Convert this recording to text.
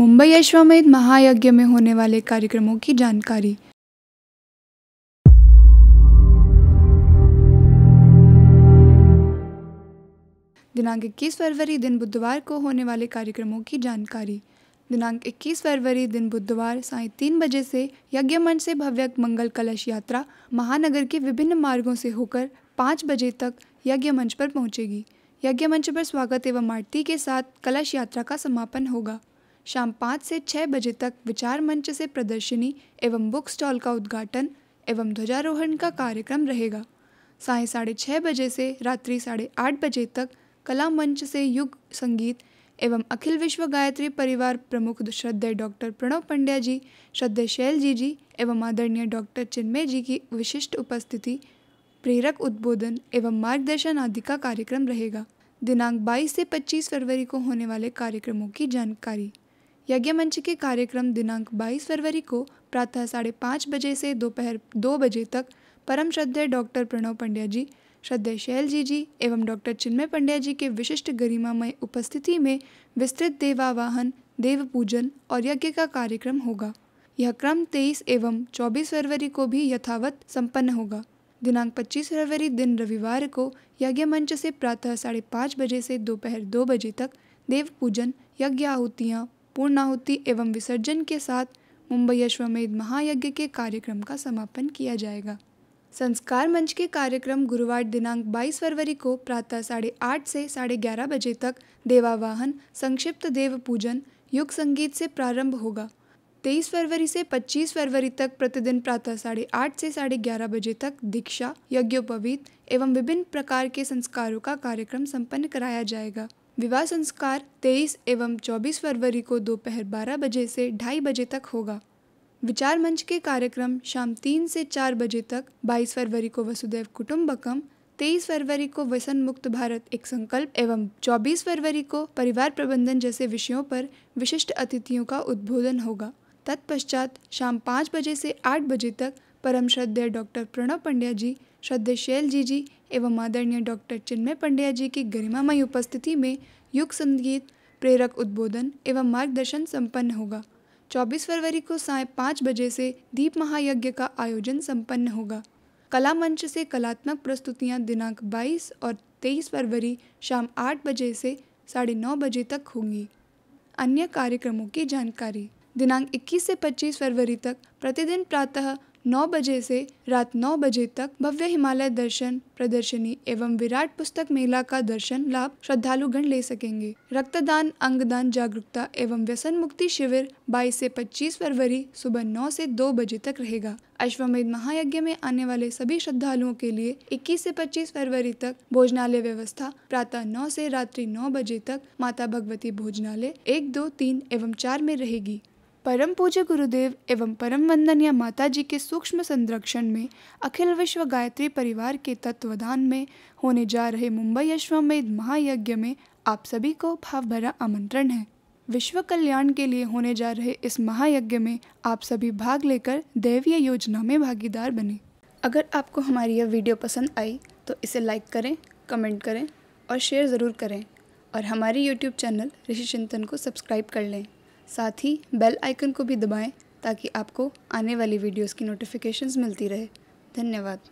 मुंबई अश्वमेध महायज्ञ में होने वाले कार्यक्रमों की जानकारी दिनांक 21 फरवरी दिन बुधवार को होने वाले कार्यक्रमों की जानकारी दिनांक 21 फरवरी दिन बुधवार साय तीन बजे से यज्ञ मंच से भव्य मंगल कलश यात्रा महानगर के विभिन्न मार्गों से होकर पाँच बजे तक यज्ञ मंच पर पहुंचेगी यज्ञ मंच पर स्वागत एवं आरती के साथ कलश यात्रा का समापन होगा शाम पाँच से छः बजे तक विचार मंच से प्रदर्शनी एवं बुक स्टॉल का उद्घाटन एवं ध्वजारोहण का कार्यक्रम रहेगा साय साढ़े छः बजे से रात्रि साढ़े आठ बजे तक कला मंच से युग संगीत एवं अखिल विश्व गायत्री परिवार प्रमुख श्रद्धेय डॉक्टर प्रणव पंड्या जी श्रद्धेय शैल जी जी एवं आदरणीय डॉक्टर चिन्मय जी की विशिष्ट उपस्थिति प्रेरक उद्बोधन एवं मार्गदर्शन आदि का कार्यक्रम रहेगा दिनांक 22 से 25 फरवरी को होने वाले कार्यक्रमों की जानकारी यज्ञ मंच के कार्यक्रम दिनांक 22 फरवरी को प्रातः साढ़े पाँच बजे से दोपहर दो बजे तक परम श्रद्धेय डॉक्टर प्रणव पंड्या जी श्रद्धेय शैल जी जी एवं डॉक्टर चिन्मय पंड्या जी के विशिष्ट गरिमामय उपस्थिति में विस्तृत देवावाहन देव पूजन और यज्ञ का कार्यक्रम होगा यह क्रम 23 एवं 24 फरवरी को भी यथावत संपन्न होगा दिनांक 25 फरवरी दिन रविवार को यज्ञ मंच से प्रातः साढ़े पाँच बजे से दोपहर दो बजे तक देव पूजन यज्ञ आहुतियाँ पूर्णाहुति एवं विसर्जन के साथ मुंबई अश्वमेध महायज्ञ के कार्यक्रम का समापन किया जाएगा संस्कार मंच के कार्यक्रम गुरुवार दिनांक 22 फरवरी को प्रातः साढ़े आठ से साढ़े ग्यारह बजे तक देवावाहन संक्षिप्त देव पूजन युग संगीत से प्रारंभ होगा 23 फरवरी से 25 फरवरी तक प्रतिदिन प्रातः साढ़े आठ से साढ़े ग्यारह बजे तक दीक्षा यज्ञोपवीत एवं विभिन्न प्रकार के संस्कारों का कार्यक्रम संपन्न कराया जाएगा विवाह संस्कार 23 एवं 24 फरवरी को दोपहर 12 बजे से ढाई बजे तक होगा विचार मंच के कार्यक्रम शाम तीन से चार बजे तक 22 फरवरी को वसुदेव कुटुम्बकम 23 फरवरी को व्यसन मुक्त भारत एक संकल्प एवं 24 फरवरी को परिवार प्रबंधन जैसे विषयों पर विशिष्ट अतिथियों का उद्बोधन होगा तत्पश्चात शाम पाँच बजे से आठ बजे तक परम श्रद्धेय डॉक्टर प्रणव पंड्या जी शैल जी जी एवं आदरणीय डॉक्टर चिन्मय पंड्या जी की गरिमामय उपस्थिति में युग संगीत प्रेरक उद्बोधन एवं मार्गदर्शन संपन्न होगा 24 फरवरी को साय पाँच बजे से दीप महायज्ञ का आयोजन संपन्न होगा कला मंच से कलात्मक प्रस्तुतियां दिनांक 22 और 23 फरवरी शाम 8 बजे से साढ़े नौ बजे तक होंगी अन्य कार्यक्रमों की जानकारी दिनांक 21 से 25 फरवरी तक प्रतिदिन प्रातः नौ बजे से रात नौ बजे तक भव्य हिमालय दर्शन प्रदर्शनी एवं विराट पुस्तक मेला का दर्शन लाभ श्रद्धालुगण ले सकेंगे रक्तदान अंगदान जागरूकता एवं व्यसन मुक्ति शिविर 22 से 25 फरवरी सुबह 9 से 2 बजे तक रहेगा अश्वमेध महायज्ञ में आने वाले सभी श्रद्धालुओं के लिए 21 से 25 फरवरी तक भोजनालय व्यवस्था प्रातः नौ से रात्रि नौ बजे तक माता भगवती भोजनालय एक दो तीन एवं चार में रहेगी परम पूज्य गुरुदेव एवं परम वंदनीय माता जी के सूक्ष्म संरक्षण में अखिल विश्व गायत्री परिवार के तत्वदान में होने जा रहे मुंबई अश्वमेध महायज्ञ में आप सभी को भावभरा आमंत्रण है विश्व कल्याण के लिए होने जा रहे इस महायज्ञ में आप सभी भाग लेकर दैवीय योजना में भागीदार बने अगर आपको हमारी यह वीडियो पसंद आई तो इसे लाइक करें कमेंट करें और शेयर ज़रूर करें और हमारे यूट्यूब चैनल ऋषि चिंतन को सब्सक्राइब कर लें साथ ही बेल आइकन को भी दबाएं ताकि आपको आने वाली वीडियोस की नोटिफिकेशंस मिलती रहे धन्यवाद